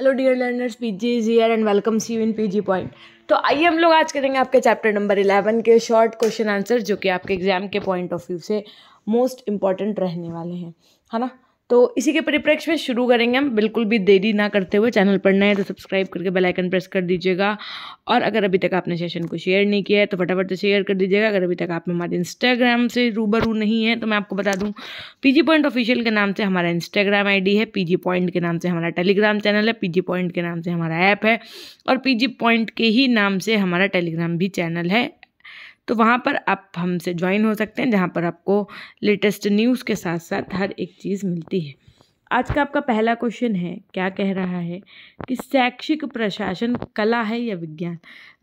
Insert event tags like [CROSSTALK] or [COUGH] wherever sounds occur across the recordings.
Hello dear learners P G is year and welcome see you in P G point तो आइए हम लोग आज करेंगे आपके चैप्टर नंबर इलेवन के शॉर्ट क्वेश्चन आंसर जो कि आपके एग्जाम के पॉइंट ऑफ व्यू से मोस्ट इम्पॉर्टेंट रहने वाले हैं है ना तो इसी के परिप्रेक्ष्य में शुरू करेंगे हम बिल्कुल भी देरी ना करते हुए चैनल पर नए तो सब्सक्राइब करके बेल आइकन प्रेस कर दीजिएगा और अगर अभी तक आपने सेशन को शेयर नहीं किया है तो फटाफट से शेयर कर दीजिएगा अगर अभी तक आप हमारे इंस्टाग्राम से रूबरू नहीं है तो मैं आपको बता दूँ पी पॉइंट ऑफिशियल के नाम से हमारा इंस्टाग्राम आई है पी पॉइंट के नाम से हमारा टेलीग्राम चैनल है पी पॉइंट के नाम से हमारा ऐप है और पी पॉइंट के ही नाम से हमारा टेलीग्राम भी चैनल है तो वहाँ पर आप हमसे ज्वाइन हो सकते हैं जहाँ पर आपको लेटेस्ट न्यूज़ के साथ साथ हर एक चीज़ मिलती है आज का आपका पहला क्वेश्चन है क्या कह रहा है कि शैक्षिक प्रशासन कला है या विज्ञान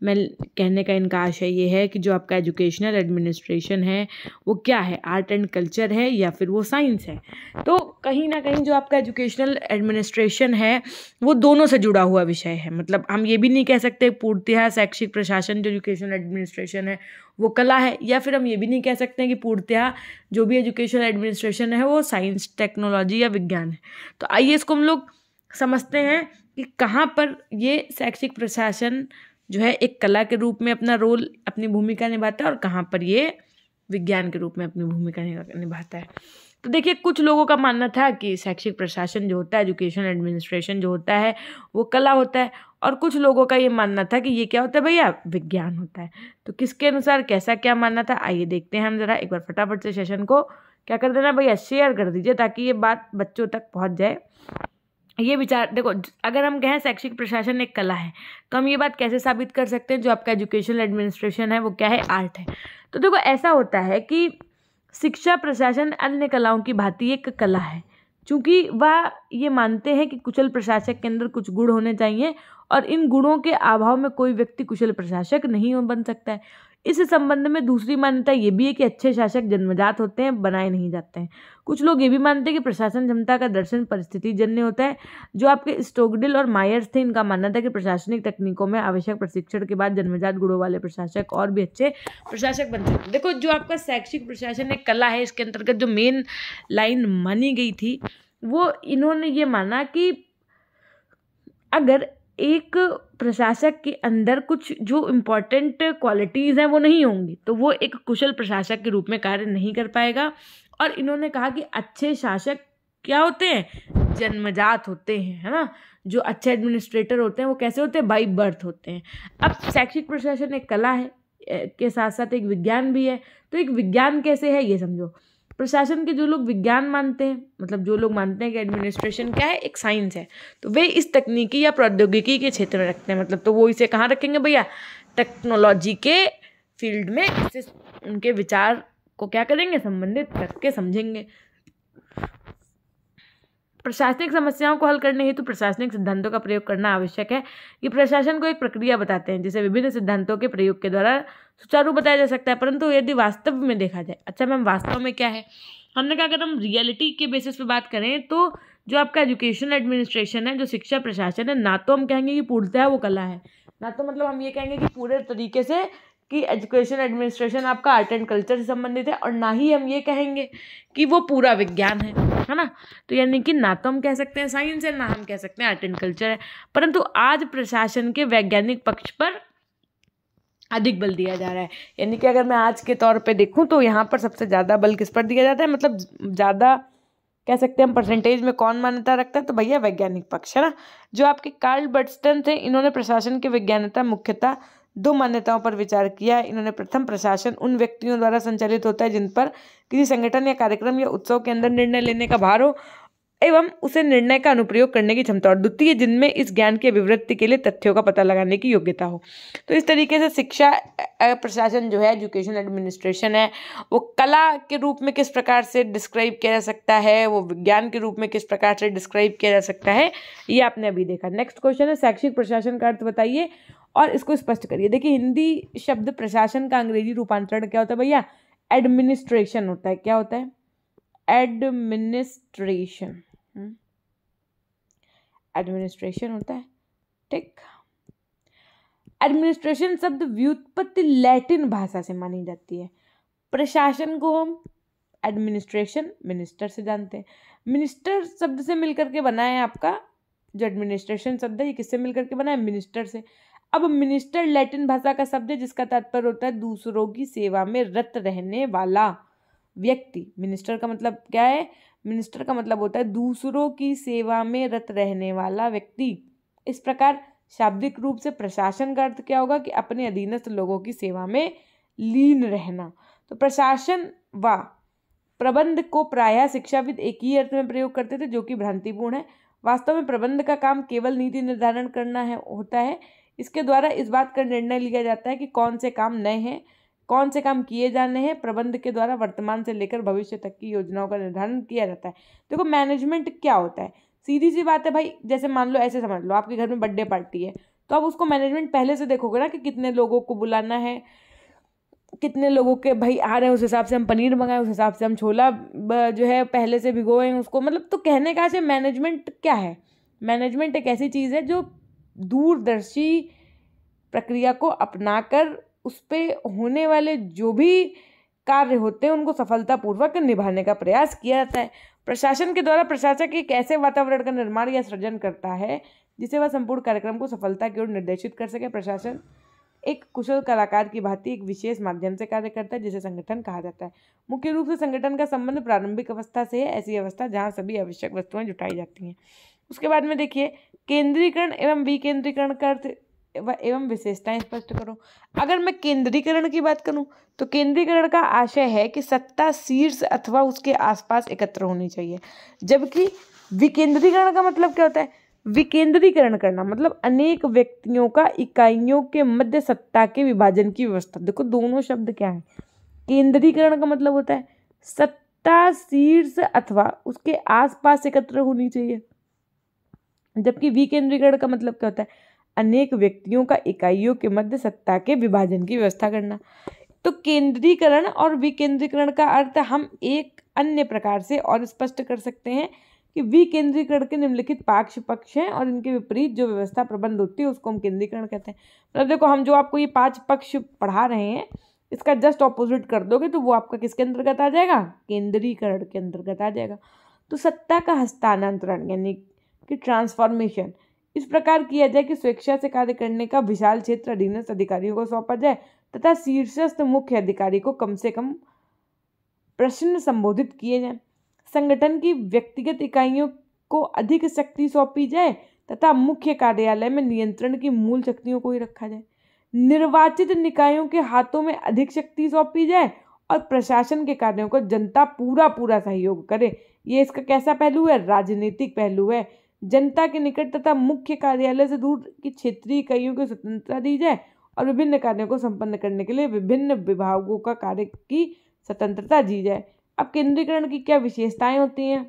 मैं कहने का इनका आशय ये है कि जो आपका एजुकेशनल एडमिनिस्ट्रेशन है वो क्या है आर्ट एंड कल्चर है या फिर वो साइंस है तो कहीं ना कहीं जो आपका एजुकेशनल एडमिनिस्ट्रेशन है वो दोनों से जुड़ा हुआ विषय है मतलब हम ये भी नहीं कह सकते पूर्तिहा शैक्षिक प्रशासन जो एजुकेशनल एडमिनिस्ट्रेशन है वो कला है या फिर हम ये भी नहीं कह सकते हैं कि पूर्णतः जो भी एजुकेशन एडमिनिस्ट्रेशन है वो साइंस टेक्नोलॉजी या विज्ञान है तो आइए इसको हम लोग समझते हैं कि कहाँ पर ये शैक्षिक प्रशासन जो है एक कला के रूप में अपना रोल अपनी भूमिका निभाता है और कहाँ पर ये विज्ञान के रूप में अपनी भूमिका निभाता है तो देखिए कुछ लोगों का मानना था कि शैक्षिक प्रशासन जो होता है एजुकेशन एडमिनिस्ट्रेशन जो होता है वो कला होता है और कुछ लोगों का ये मानना था कि ये क्या होता है भैया विज्ञान होता है तो किसके अनुसार कैसा क्या मानना था आइए देखते हैं हम ज़रा एक बार फटाफट से सेशन को क्या कर देना भैया शेयर कर दीजिए ताकि ये बात बच्चों तक पहुँच जाए ये विचार देखो अगर हम कहें शैक्षिक प्रशासन एक कला है तो हम ये बात कैसे साबित कर सकते हैं जो आपका एजुकेशनल एडमिनिस्ट्रेशन है वो क्या है आर्ट है तो देखो ऐसा होता है कि शिक्षा प्रशासन अन्य कलाओं की भांति एक कला है चूँकि वह ये मानते हैं कि कुशल प्रशासक के अंदर कुछ गुण होने चाहिए और इन गुणों के अभाव में कोई व्यक्ति कुशल प्रशासक नहीं बन सकता है इस संबंध में दूसरी मान्यता ये भी है कि अच्छे शासक जन्मजात होते हैं बनाए नहीं जाते हैं कुछ लोग ये भी मानते हैं कि प्रशासन क्षमता का दर्शन परिस्थिति जन्य होता है जो आपके स्टोगडिल और मायर्स थे इनका मानना था कि प्रशासनिक तकनीकों में आवश्यक प्रशिक्षण के बाद जन्मजात गुणों वाले प्रशासक और भी अच्छे प्रशासक बन सकते देखो जो आपका शैक्षिक प्रशासन एक कला है इसके अंतर्गत जो मेन लाइन मानी गई थी वो इन्होंने ये माना कि अगर एक प्रशासक के अंदर कुछ जो इम्पोर्टेंट क्वालिटीज़ हैं वो नहीं होंगी तो वो एक कुशल प्रशासक के रूप में कार्य नहीं कर पाएगा और इन्होंने कहा कि अच्छे शासक क्या होते हैं जन्मजात होते हैं है ना जो अच्छे एडमिनिस्ट्रेटर होते हैं वो कैसे होते हैं बाई बर्थ होते हैं अब शैक्षिक प्रशासन एक कला है के साथ साथ एक विज्ञान भी है तो एक विज्ञान कैसे है ये समझो प्रशासन के जो लोग विज्ञान मानते हैं मतलब जो लोग मानते हैं कि एडमिनिस्ट्रेशन क्या है एक साइंस है तो वे इस तकनीकी या प्रौद्योगिकी के क्षेत्र में रखते हैं मतलब तो वो इसे कहाँ रखेंगे भैया टेक्नोलॉजी के फील्ड में इसे उनके विचार को क्या करेंगे संबंधित करके समझेंगे प्रशासनिक समस्याओं को हल करने हेतु प्रशासनिक सिद्धांतों का प्रयोग करना आवश्यक है ये प्रशासन को एक प्रक्रिया बताते हैं जिसे विभिन्न सिद्धांतों के प्रयोग के द्वारा सुचारू बताया जा सकता है परंतु यदि वास्तव में देखा जाए अच्छा मैम वास्तव में क्या है हमने कहा अगर हम रियलिटी के बेसिस पे बात करें तो जो आपका एजुकेशन एडमिनिस्ट्रेशन है जो शिक्षा प्रशासन है ना तो हम कहेंगे कि पूर्णतः वो कला है ना तो मतलब हम ये कहेंगे कि पूरे तरीके से कि एजुकेशन एडमिनिस्ट्रेशन आपका आर्ट एंड कल्चर से संबंधित है और ना ही हम ये कहेंगे कि वो पूरा विज्ञान है है ना तो यानी कि ना तो हम कह सकते हैं साइंस है ना हम कह सकते हैं आर्ट एंड कल्चर है परंतु आज प्रशासन के वैज्ञानिक पक्ष पर अधिक बल दिया जा रहा है यानी कि अगर मैं आज के तौर पे देखूं तो यहाँ पर सबसे ज़्यादा बल किस पर दिया जाता है मतलब ज़्यादा कह सकते हैं हम परसेंटेज में कौन मान्यता रखता है तो भैया वैज्ञानिक पक्ष है ना जो आपके कार्ल बर्टस्टन थे इन्होंने प्रशासन के विज्ञानता मुख्यता दो मान्यताओं पर विचार किया इन्होंने प्रथम प्रशासन उन व्यक्तियों द्वारा संचालित होता है जिन पर किसी संगठन या कार्यक्रम या उत्सव के अंदर निर्णय लेने का भार हो एवं उसे निर्णय का अनुप्रयोग करने की क्षमता और द्वितीय जिनमें इस ज्ञान की अभिवृत्ति के लिए तथ्यों का पता लगाने की योग्यता हो तो इस तरीके से शिक्षा प्रशासन जो है एजुकेशन एडमिनिस्ट्रेशन है वो कला के रूप में किस प्रकार से डिस्क्राइब किया जा सकता है वो विज्ञान के रूप में किस प्रकार से डिस्क्राइब किया जा सकता है ये आपने अभी देखा नेक्स्ट क्वेश्चन है शैक्षिक प्रशासन का अर्थ बताइए और इसको स्पष्ट करिए देखिए हिंदी शब्द प्रशासन का अंग्रेजी रूपांतरण क्या होता है भैया एडमिनिस्ट्रेशन होता है क्या होता है एडमिनिस्ट्रेशन हम्म। एडमिनिस्ट्रेशन होता है ठीक एडमिनिस्ट्रेशन शब्द व्युत्पत्ति लैटिन भाषा से मानी जाती है प्रशासन को हम एडमिनिस्ट्रेशन मिनिस्टर से जानते हैं मिनिस्टर शब्द से मिलकर के बना है आपका जो एडमिनिस्ट्रेशन शब्द है ये किससे मिलकर के बना है मिनिस्टर से अब मिनिस्टर लैटिन भाषा का शब्द है जिसका तात्पर्य होता है दूसरों की सेवा में रत रहने वाला व्यक्ति मिनिस्टर का मतलब क्या है मिनिस्टर का मतलब होता है दूसरों की सेवा में रत रहने वाला व्यक्ति इस प्रकार शाब्दिक रूप से प्रशासन का अर्थ क्या होगा कि अपने अधीनस्थ लोगों की सेवा में लीन रहना तो प्रशासन व प्रबंध को प्रायः शिक्षाविद एक ही अर्थ में प्रयोग करते थे जो कि भ्रांतिपूर्ण है वास्तव में प्रबंध का काम केवल नीति निर्धारण करना है होता है इसके द्वारा इस बात का निर्णय लिया जाता है कि कौन से काम नए हैं कौन से काम किए जाने हैं प्रबंध के द्वारा वर्तमान से लेकर भविष्य तक की योजनाओं का निर्धारण किया जाता है देखो मैनेजमेंट क्या होता है सीधी सी बात है भाई जैसे मान लो ऐसे समझ लो आपके घर में बर्थडे पार्टी है तो आप उसको मैनेजमेंट पहले से देखोगे ना कि कितने लोगों को बुलाना है कितने लोगों के भाई आ रहे हैं उस हिसाब से हम पनीर मंगाएं उस हिसाब से हम छोला जो है पहले से भिगोएं उसको मतलब तो कहने का से मैनेजमेंट क्या है मैनेजमेंट एक ऐसी चीज़ है जो दूरदर्शी प्रक्रिया को अपनाकर उस पर होने वाले जो भी कार्य होते हैं उनको सफलतापूर्वक निभाने का प्रयास किया जाता है प्रशासन के द्वारा प्रशासक एक ऐसे वातावरण का निर्माण या सृजन करता है जिसे वह संपूर्ण कार्यक्रम को सफलता की ओर निर्देशित कर सके प्रशासन एक कुशल कलाकार की भांति एक विशेष माध्यम से कार्य करता है जिसे संगठन कहा जाता है मुख्य रूप से संगठन का संबंध प्रारंभिक अवस्था से है ऐसी अवस्था जहाँ सभी आवश्यक वस्तुएं जुटाई जाती हैं उसके बाद में देखिए केंद्रीकरण एवं विकेंद्रीकरण का अर्थ एवं विशेषताएं स्पष्ट करो अगर मैं केंद्रीकरण की बात करूं तो केंद्रीकरण का आशय है कि सत्ता शीर्ष अथवा उसके आसपास एकत्र होनी चाहिए जबकि विकेंद्रीकरण का मतलब क्या होता है विकेंद्रीकरण करना मतलब अनेक व्यक्तियों का इकाइयों के मध्य सत्ता के विभाजन की व्यवस्था देखो दोनों शब्द क्या है केंद्रीकरण का मतलब होता है सत्ता शीर्ष अथवा उसके आसपास एकत्र होनी चाहिए जबकि विकेंद्रीकरण का मतलब क्या होता है अनेक व्यक्तियों का इकाइयों के मध्य सत्ता के विभाजन की व्यवस्था करना तो केंद्रीकरण और विकेंद्रीकरण का अर्थ हम एक अन्य प्रकार से और स्पष्ट कर सकते हैं कि विकेंद्रीकरण के निम्नलिखित पाक्ष पक्ष हैं और इनके विपरीत जो व्यवस्था प्रबंध होती है उसको हम केंद्रीकरण कहते हैं मतलब देखो हम जो आपको ये पांच पक्ष पढ़ा रहे हैं इसका जस्ट ऑपोजिट कर दोगे तो वो आपका किसके अंतर्गत आ जाएगा केंद्रीकरण के अंतर्गत आ जाएगा तो सत्ता का हस्तानांतरण यानी कि ट्रांसफॉर्मेशन इस प्रकार किया जाए कि स्वेच्छा से कार्य करने का विशाल क्षेत्र अधीनस्थ अधिकारियों को सौंपा जाए तथा शीर्षस्थ मुख्य अधिकारी को कम से कम प्रश्न संबोधित किए जाए संगठन की व्यक्तिगत इकाइयों को अधिक शक्ति सौंपी जाए तथा मुख्य कार्यालय में नियंत्रण की मूल शक्तियों को ही रखा जाए निर्वाचित निकायों के हाथों में अधिक शक्ति सौंपी जाए और प्रशासन के कार्यों को जनता पूरा पूरा सहयोग करे ये इसका कैसा पहलू है राजनीतिक पहलू है जनता के निकट तथा मुख्य कार्यालय से दूर की क्षेत्रीय इकाइयों को स्वतंत्रता दी जाए और विभिन्न कार्यों को संपन्न करने के लिए विभिन्न विभागों का कार्य की स्वतंत्रता दी जाए अब केंद्रीकरण की क्या विशेषताएं होती हैं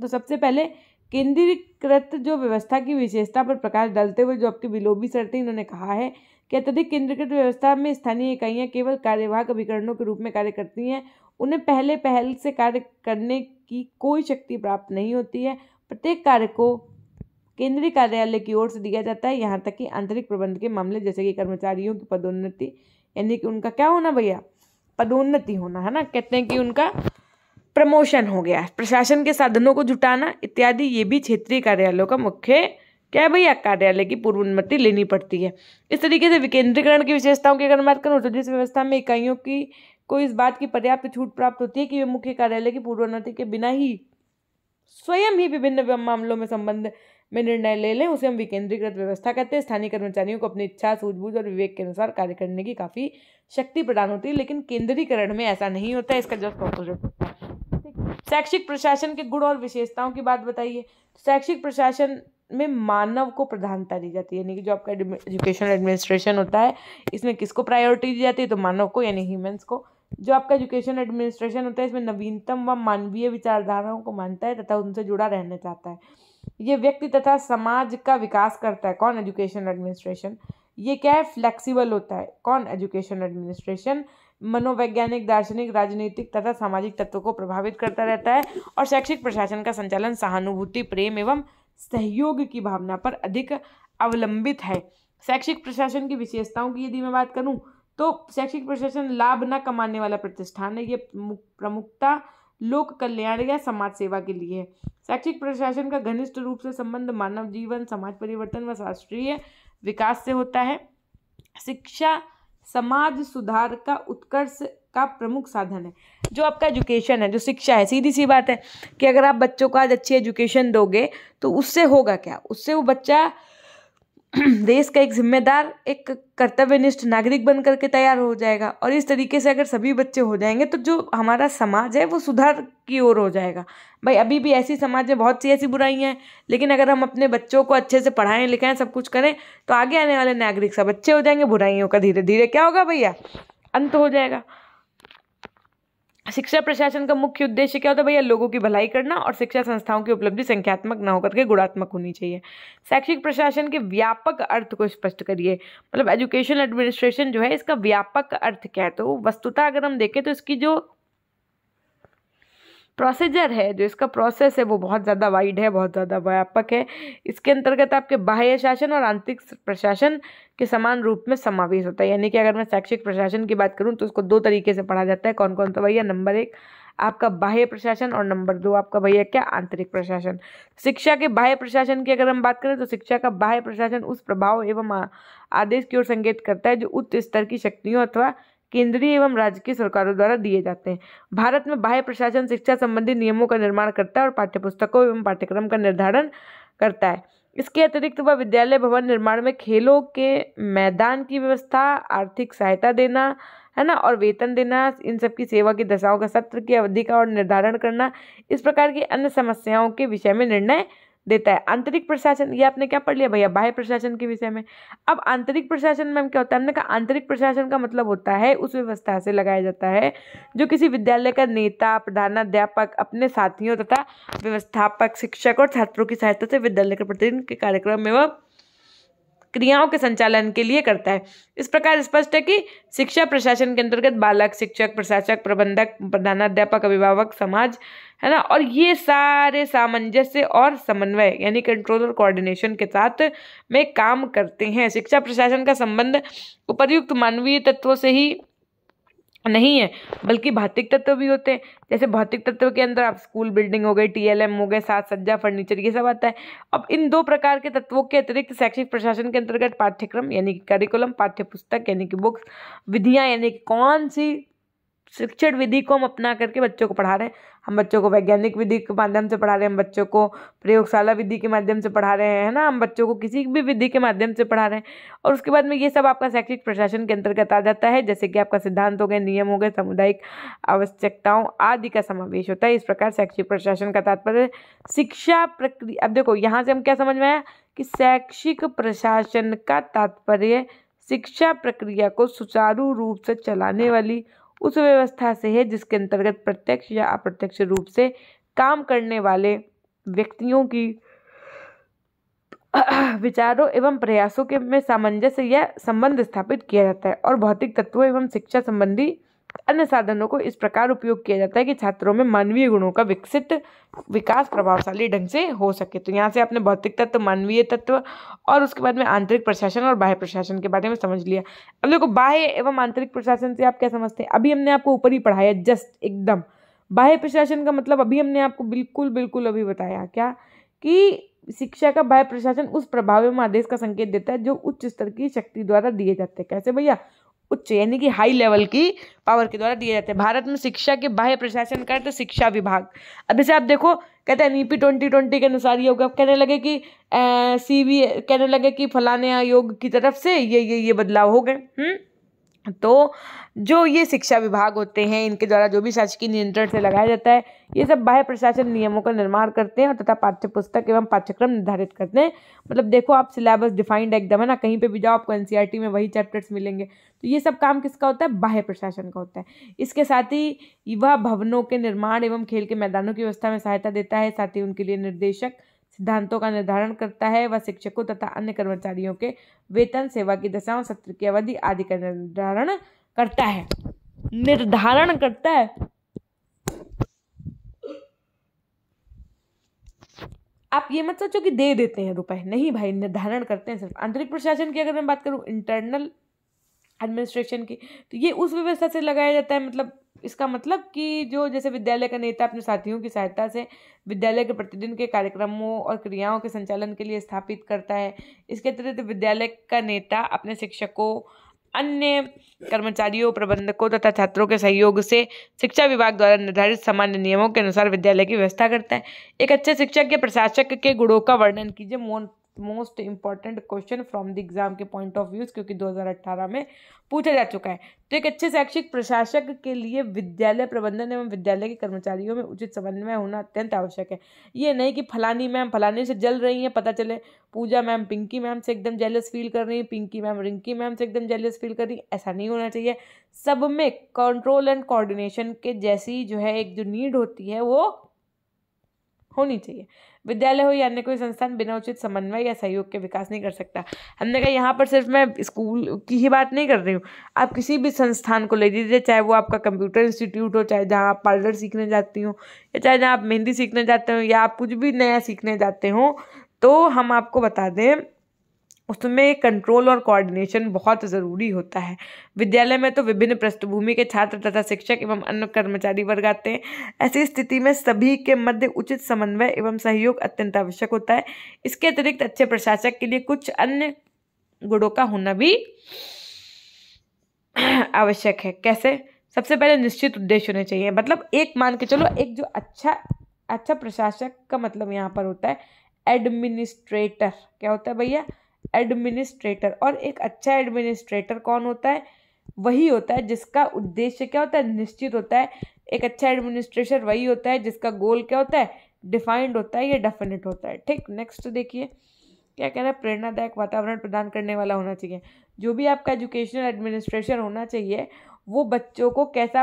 तो सबसे पहले केंद्रीकृत जो व्यवस्था की विशेषता पर प्रकाश डालते हुए जो आपके विलोबी सर थे इन्होंने कहा है कि अत्यधिक केंद्रीकृत व्यवस्था में स्थानीय इकाइयाँ केवल कार्यवाहक अभिकरणों के रूप में कार्य करती हैं उन्हें पहले पहल से कार्य करने की कोई शक्ति प्राप्त नहीं होती है प्रत्येक कार्य को केंद्रीय कार्यालय की ओर से दिया जाता है यहाँ तक कि आंतरिक प्रबंध के मामले जैसे कि कर्मचारियों की पदोन्नति यानी कि उनका क्या होना भैया पदोन्नति होना है ना कहते हैं कि उनका प्रमोशन हो गया प्रशासन के साधनों को जुटाना इत्यादि ये भी क्षेत्रीय कार्यालयों का मुख्य क्या है भैया कार्यालय की पूर्वोन्नति लेनी पड़ती है इस तरीके से विकेंद्रीकरण की विशेषताओं की अगर बात करूँ तो जिस व्यवस्था में इकाइयों की को इस बात की पर्याप्त छूट प्राप्त होती है कि वे मुख्य कार्यालय की पूर्वानुमति के बिना ही स्वयं ही विभिन्न मामलों में संबंध में निर्णय ले लें उसे हम विकेंद्रीकृत व्यवस्था कहते हैं स्थानीय कर्मचारियों को अपनी इच्छा सूझबूझ और विवेक के अनुसार कार्य करने की काफ़ी शक्ति प्रदान होती है लेकिन केंद्रीकरण में ऐसा नहीं होता है इसका जस्ट ऑपोजिट होता है शैक्षिक प्रशासन के गुण और विशेषताओं की बात बताइए शैक्षिक प्रशासन में मानव को प्रधानता दी जाती है यानी कि जो आपका एजुकेशन एडमिनिस्ट्रेशन होता है इसमें किसको प्रायोरिटी दी जाती है तो मानव को यानी ह्यूमंस को जो आपका एजुकेशन एडमिनिस्ट्रेशन होता है इसमें नवीनतम व मानवीय विचारधाराओं को मानता है तथा उनसे जुड़ा रहना चाहता है ये व्यक्ति तथा समाज का विकास करता है कौन एजुकेशन एडमिनिस्ट्रेशन ये क्या है फ्लेक्सिबल होता है कौन एजुकेशन एडमिनिस्ट्रेशन मनोवैज्ञानिक दार्शनिक राजनीतिक तथा सामाजिक तत्वों को प्रभावित करता रहता है और शैक्षिक प्रशासन का संचालन सहानुभूति प्रेम एवं सहयोग की भावना पर अधिक अवलंबित है शैक्षिक प्रशासन की विशेषताओं की यदि मैं बात करूँ तो शैक्षिक प्रशासन लाभ न कमाने वाला प्रतिष्ठान है ये प्रमुखता लोक कल्याण या समाज सेवा के लिए है शैक्षिक प्रशासन का घनिष्ठ रूप से संबंध मानव जीवन समाज परिवर्तन व शास्त्रीय विकास से होता है शिक्षा समाज सुधार का उत्कर्ष का प्रमुख साधन है जो आपका एजुकेशन है जो शिक्षा है सीधी सी बात है कि अगर आप बच्चों को आज अच्छी एजुकेशन दोगे तो उससे होगा क्या उससे वो बच्चा [CLEARS THROAT] देश का एक ज़िम्मेदार एक कर्तव्यनिष्ठ नागरिक बन करके तैयार हो जाएगा और इस तरीके से अगर सभी बच्चे हो जाएंगे तो जो हमारा समाज है वो सुधार की ओर हो जाएगा भाई अभी भी ऐसी समाज में बहुत सी ऐसी बुराइयाँ हैं लेकिन अगर हम अपने बच्चों को अच्छे से पढ़ाएं लिखाएं सब कुछ करें तो आगे आने वाले नागरिक सब अच्छे हो जाएंगे बुराइयों का धीरे धीरे क्या होगा भैया अंत हो जाएगा शिक्षा प्रशासन का मुख्य उद्देश्य क्या होता है भैया लोगों की भलाई करना और शिक्षा संस्थाओं की उपलब्धि संख्यात्मक ना होकर के गुणात्मक होनी चाहिए शैक्षिक प्रशासन के व्यापक अर्थ को स्पष्ट करिए मतलब एजुकेशन एडमिनिस्ट्रेशन जो है इसका व्यापक अर्थ क्या है तो वस्तुता अगर हम देखें तो इसकी जो प्रोसीजर है जो इसका प्रोसेस है वो बहुत ज़्यादा वाइड है बहुत ज़्यादा व्यापक है इसके अंतर्गत आपके बाह्य शासन और आंतरिक प्रशासन के समान रूप में समावेश होता है यानी कि अगर मैं शैक्षिक प्रशासन की बात करूँ तो उसको दो तरीके से पढ़ा जाता है कौन कौन सा भैया नंबर एक आपका बाह्य प्रशासन और नंबर दो आपका भैया क्या आंतरिक प्रशासन शिक्षा के बाह्य प्रशासन की अगर हम बात करें तो शिक्षा का बाह्य प्रशासन उस प्रभाव एवं आदेश की ओर संकेत करता है जो उच्च स्तर की शक्तियों अथवा केंद्रीय एवं राज्य की सरकारों द्वारा दिए जाते हैं भारत में बाह्य प्रशासन शिक्षा संबंधी नियमों का निर्माण करता है और पाठ्यपुस्तकों एवं पाठ्यक्रम का निर्धारण करता है इसके अतिरिक्त वह विद्यालय भवन निर्माण में खेलों के मैदान की व्यवस्था आर्थिक सहायता देना है ना और वेतन देना इन सब की सेवा की दशाओं का सत्र की अवधि का और निर्धारण करना इस प्रकार की अन्य समस्याओं के विषय में निर्णय देता है आंतरिक प्रशासन ये आपने क्या पढ़ लिया भैया बाह्य प्रशासन के विषय में अब आंतरिक प्रशासन में क्या होता है हमने कहा आंतरिक प्रशासन का मतलब होता है उस व्यवस्था से लगाया जाता है जो किसी विद्यालय का नेता प्रधानाध्यापक अपने साथियों तथा व्यवस्थापक शिक्षक और छात्रों की सहायता से विद्यालय के प्रतिदिन के कार्यक्रम में वह क्रियाओं के संचालन के लिए करता है इस प्रकार स्पष्ट है कि शिक्षा प्रशासन के अंतर्गत बालक शिक्षक प्रशासक प्रबंधक प्रधानाध्यापक अभिभावक समाज है ना और ये सारे सामंजस्य और समन्वय यानी कंट्रोल और कोऑर्डिनेशन के साथ में काम करते हैं शिक्षा प्रशासन का संबंध उपयुक्त मानवीय तत्वों से ही नहीं है बल्कि भौतिक तत्व भी होते हैं जैसे भौतिक तत्व के अंदर आप स्कूल बिल्डिंग हो गई टीएलएम हो गए साथ सज्जा फर्नीचर ये सब आता है अब इन दो प्रकार के तत्वों के अतिरिक्त शैक्षिक प्रशासन के अंतर्गत पाठ्यक्रम यानी कि करिकुलम पुस्तक यानी कि बुक्स विधियाँ यानी कि कौन सी शिक्षण विधि को हम अपना करके बच्चों को पढ़ा रहे हैं हम बच्चों को वैज्ञानिक विधि के माध्यम से पढ़ा रहे हैं हम बच्चों को प्रयोगशाला विधि के माध्यम से पढ़ा रहे हैं है ना हम बच्चों को किसी भी विधि के माध्यम से पढ़ा रहे हैं और उसके बाद में ये सब आपका शैक्षिक प्रशासन के अंतर्गत आ जाता है जैसे कि आपका सिद्धांत हो गए नियम हो गए सामुदायिक आवश्यकताओं आदि का समावेश होता है इस प्रकार शैक्षिक प्रशासन का तात्पर्य शिक्षा प्रक्रिया अब देखो यहाँ से हम क्या समझ में आया कि शैक्षिक प्रशासन का तात्पर्य शिक्षा प्रक्रिया को सुचारू रूप से चलाने वाली उस व्यवस्था से है जिसके अंतर्गत प्रत्यक्ष या अप्रत्यक्ष रूप से काम करने वाले व्यक्तियों की [CLEARS THROAT] विचारों एवं प्रयासों के में सामंजस्य या संबंध स्थापित किया जाता है और भौतिक तत्वों एवं शिक्षा संबंधी अन्य साधनों को इस प्रकार उपयोग किया जाता है कि छात्रों में मानवीय गुणों का विकसित विकास प्रभावशाली ढंग से हो सके तो यहाँ से आपने भौतिक तत्व मानवीय तत्व और उसके बाद में आंतरिक प्रशासन और बाह्य प्रशासन के बारे में समझ लिया अब देखो बाह्य एवं आंतरिक प्रशासन से आप क्या समझते हैं अभी हमने आपको ऊपर ही पढ़ाया जस्ट एकदम बाह्य प्रशासन का मतलब अभी हमने आपको बिल्कुल बिल्कुल अभी बताया क्या कि शिक्षा का बाह्य प्रशासन उस प्रभाव एवं आदेश का संकेत देता है जो उच्च स्तर की शक्ति द्वारा दिए जाते हैं कैसे भैया उच्च यानी कि हाई लेवल की पावर के द्वारा दिए जाते हैं भारत में शिक्षा के बाह्य प्रशासन का तो शिक्षा विभाग अब जैसे आप देखो कहते हैं एन ट्वेंटी ट्वेंटी के अनुसार ये होगा कहने लगे कि सी बी कहने लगे कि फलाने आयोग की तरफ से ये ये ये बदलाव हो गए हम्म? तो जो ये शिक्षा विभाग होते हैं इनके द्वारा जो भी शासकीय नियंत्रण से लगाया जाता है ये सब बाह्य प्रशासन नियमों का निर्माण करते हैं और तथा पुस्तक एवं पाठ्यक्रम निर्धारित करते हैं मतलब देखो आप सिलेबस डिफाइंड एकदम है ना कहीं पे भी जाओ आपको एनसीईआरटी e में वही चैप्टर्स मिलेंगे तो ये सब काम किसका होता है बाह्य प्रशासन का होता है इसके साथ ही वह भवनों के निर्माण एवं खेल के मैदानों की व्यवस्था में सहायता देता है साथ ही उनके लिए निर्देशक सिद्धांतों का निर्धारण करता है व शिक्षकों तथा अन्य कर्मचारियों के वेतन सेवा की दशाओं सत्र की अवधि आदि का निर्धारण करता है निर्धारण करता है आप ये मत सोचो कि दे देते हैं रुपए नहीं भाई निर्धारण करते हैं सिर्फ आंतरिक प्रशासन की अगर मैं बात करूँ इंटरनल एडमिनिस्ट्रेशन की तो ये उस व्यवस्था से लगाया जाता है मतलब इसका मतलब कि जो जैसे विद्यालय का नेता अपने साथियों की सहायता से विद्यालय के प्रतिदिन के कार्यक्रमों और क्रियाओं के संचालन के लिए स्थापित करता है इसके अतिरिक्त विद्यालय का नेता अपने शिक्षकों अन्य कर्मचारियों प्रबंधकों तथा छात्रों के सहयोग से शिक्षा विभाग द्वारा निर्धारित सामान्य नियमों के अनुसार विद्यालय की व्यवस्था करता है एक अच्छे शिक्षक के प्रशासक के गुणों का वर्णन कीजिए Mohan most important question from the exam के पॉइंट ऑफ व्यूज क्योंकि 2018 में पूछा जा चुका है तो एक अच्छे शैक्षिक प्रशासक के लिए विद्यालय प्रबंधन एवं विद्यालय के कर्मचारियों में उचित समन्वय होना अत्यंत आवश्यक है ये नहीं कि फलानी मैम फलानी से जल रही हैं पता चले पूजा मैम पिंकी मैम से एकदम जेलस फील कर रही हैं पिंकी मैम रिंकी मैम से एकदम जेलस फील कर रही ऐसा नहीं होना चाहिए सब में कंट्रोल एंड कोऑर्डिनेशन के जैसी जो है एक जो नीड होती है वो होनी चाहिए विद्यालय हो या अन्य कोई संस्थान बिना उचित समन्वय या सहयोग के विकास नहीं कर सकता हमने कहा यहाँ पर सिर्फ मैं स्कूल की ही बात नहीं कर रही हूँ आप किसी भी संस्थान को ले लीजिए चाहे वो आपका कंप्यूटर इंस्टीट्यूट हो चाहे जहाँ आप पार्लर सीखने जाती हो या चाहे जहाँ आप मेहंदी सीखने जाते हो या आप कुछ भी नया सीखने जाते हो तो हम आपको बता दें उसमें कंट्रोल और कोऑर्डिनेशन बहुत ज़रूरी होता है विद्यालय में तो विभिन्न पृष्ठभूमि के छात्र तथा शिक्षक एवं अन्य कर्मचारी वर्ग आते हैं ऐसी स्थिति में सभी के मध्य उचित समन्वय एवं सहयोग अत्यंत आवश्यक होता है इसके अतिरिक्त अच्छे प्रशासक के लिए कुछ अन्य गुणों का होना भी आवश्यक है कैसे सबसे पहले निश्चित उद्देश्य होने चाहिए मतलब एक मान के चलो एक जो अच्छा अच्छा प्रशासक का मतलब यहाँ पर होता है एडमिनिस्ट्रेटर क्या होता है भैया एडमिनिस्ट्रेटर और एक अच्छा एडमिनिस्ट्रेटर कौन होता है वही होता है जिसका उद्देश्य क्या होता है निश्चित होता है एक अच्छा एडमिनिस्ट्रेशन वही होता है जिसका गोल क्या होता है डिफाइंड होता है या डेफिनेट होता है ठीक नेक्स्ट देखिए क्या कह रहा है प्रेरणादायक वातावरण प्रदान करने वाला होना चाहिए जो भी आपका एजुकेशनल एडमिनिस्ट्रेशन होना चाहिए वो बच्चों को कैसा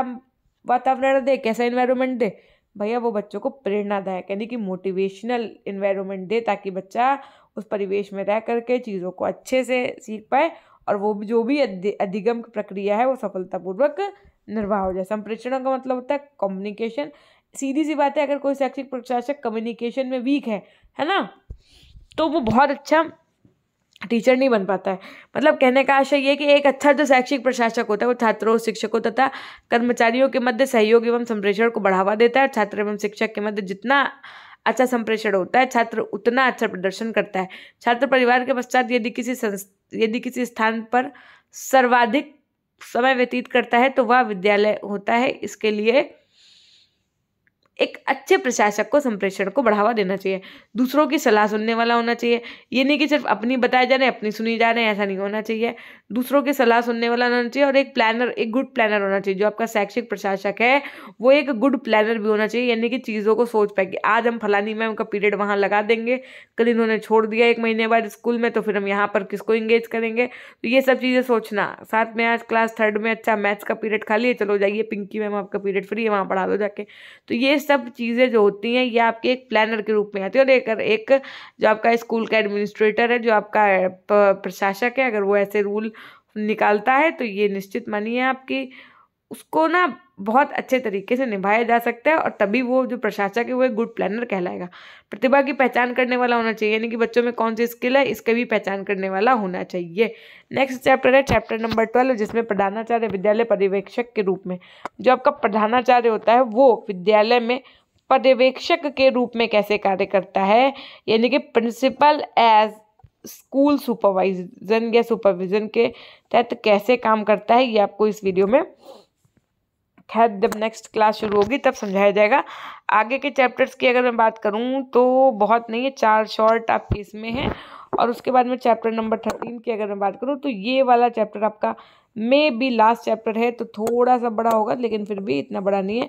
वातावरण दे कैसा इन्वायरमेंट दे भैया वो बच्चों को प्रेरणादायक यानी कि मोटिवेशनल इन्वायरमेंट दे ताकि बच्चा उस परिवेश में रह करके चीज़ों को अच्छे से सीख पाए और वो जो भी अधिगम की प्रक्रिया है वो सफलतापूर्वक निर्वाह हो जाए संप्रेषणों का मतलब होता है कम्युनिकेशन सीधी सी बात है अगर कोई शैक्षिक प्रशासक कम्युनिकेशन में वीक है है ना तो वो बहुत अच्छा टीचर नहीं बन पाता है मतलब कहने का आशय ये कि एक अच्छा जो शैक्षिक प्रशासक होता है वो छात्रों शिक्षकों तथा कर्मचारियों के मध्य सहयोग एवं संप्रेषण को बढ़ावा देता है छात्र एवं शिक्षक के मध्य जितना अच्छा संप्रेषण होता है छात्र उतना अच्छा प्रदर्शन करता है छात्र परिवार के पश्चात यदि किसी यदि किसी स्थान पर सर्वाधिक समय व्यतीत करता है तो वह विद्यालय होता है इसके लिए एक अच्छे प्रशासक को संप्रेषण को बढ़ावा देना चाहिए दूसरों की सलाह सुनने वाला होना चाहिए ये नहीं कि सिर्फ अपनी बताए जा रहे हैं अपनी सुनी जा रहे हैं ऐसा नहीं होना चाहिए दूसरों की सलाह सुनने वाला होना चाहिए और एक प्लानर एक गुड प्लानर होना चाहिए जो आपका शैक्षिक प्रशासक है वो एक गुड प्लानर भी होना चाहिए यानी कि चीज़ों को सोच पाए कि आज हम फलानी मैम का पीरियड वहाँ लगा देंगे कल इन्होंने छोड़ दिया एक महीने बाद स्कूल में तो फिर हम यहाँ पर किसको इंगेज करेंगे तो ये सब चीज़ें सोचना साथ में आज क्लास थर्ड में अच्छा मैथ्स का पीरियड खाली है चलो जाइए पिंकी मैम आपका पीरियड फ्री है वहाँ पढ़ा दो जाके तो ये सब चीज़ें जो होती हैं ये आपके एक प्लानर के रूप में आती है और एक एक जो आपका स्कूल का एडमिनिस्ट्रेटर है जो आपका प्रशासक है अगर वो ऐसे रूल निकालता है तो ये निश्चित मानिए आपकी उसको ना बहुत अच्छे तरीके से निभाया जा सकता है और तभी वो जो प्रशासक है वो एक गुड प्लानर कहलाएगा प्रतिभा की पहचान करने वाला होना चाहिए यानी कि बच्चों में कौन सी स्किल है इसके भी पहचान करने वाला होना चाहिए नेक्स्ट चैप्टर है चैप्टर नंबर ट्वेल्व जिसमें प्रधानाचार्य विद्यालय पर्यवेक्षक के रूप में जो आपका प्रधानाचार्य होता है वो विद्यालय में पर्यवेक्षक के रूप में कैसे कार्य करता है यानी कि प्रिंसिपल एज स्कूल सुपरवाइजन या सुपरविजन के तहत कैसे काम करता है ये आपको इस वीडियो में खैर जब नेक्स्ट क्लास शुरू होगी तब समझाया जाएगा आगे के चैप्टर्स की अगर मैं बात करूँ तो बहुत नहीं है चार शॉर्ट आपके इसमें हैं और उसके बाद में चैप्टर नंबर थर्टीन की अगर मैं बात करूँ तो ये वाला चैप्टर आपका मे बी लास्ट चैप्टर है तो थोड़ा सा बड़ा होगा लेकिन फिर भी इतना बड़ा नहीं है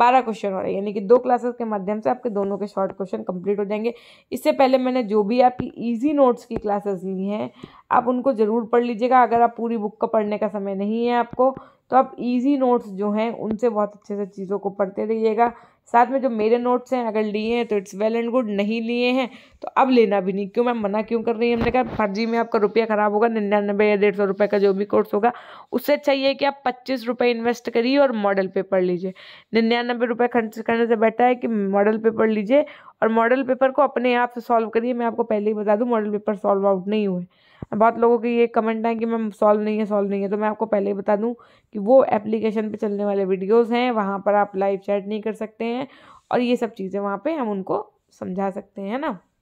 बारह क्वेश्चन हो रहे हैं यानी कि दो क्लासेस के माध्यम से आपके दोनों के शॉर्ट क्वेश्चन कंप्लीट हो जाएंगे इससे पहले मैंने जो भी आपकी इजी नोट्स की क्लासेस ली हैं आप उनको ज़रूर पढ़ लीजिएगा अगर आप पूरी बुक का पढ़ने का समय नहीं है आपको तो आप इजी नोट्स जो हैं उनसे बहुत अच्छे से चीज़ों को पढ़ते रहिएगा साथ में जो मेरे नोट्स हैं अगर लिए हैं तो इट्स वेल एंड गुड नहीं लिए हैं तो अब लेना भी नहीं क्यों मैं मना क्यों कर रही हूँ हमने कहा फर्जी हाँ में आपका रुपया ख़राब होगा निन्यानबे या डेढ़ सौ रुपये का जो भी कोर्स होगा उससे अच्छा ये है कि आप पच्चीस रुपये इन्वेस्ट करिए और मॉडल पेपर लीजिए निन्यानबे रुपये खर्च करने से बेटर है कि मॉडल पेपर लीजिए और मॉडल पेपर को अपने आप से सॉल्व करिए मैं आपको पहले ही बता दूँ मॉडल पेपर सॉल्व आउट नहीं हुए बहुत लोगों के ये कमेंट हैं कि मैम सॉल्व नहीं है सॉल्व नहीं है तो मैं आपको पहले ही बता दूं कि वो एप्लीकेशन पे चलने वाले वीडियोस हैं वहाँ पर आप लाइव चैट नहीं कर सकते हैं और ये सब चीज़ें वहाँ पे हम उनको समझा सकते हैं ना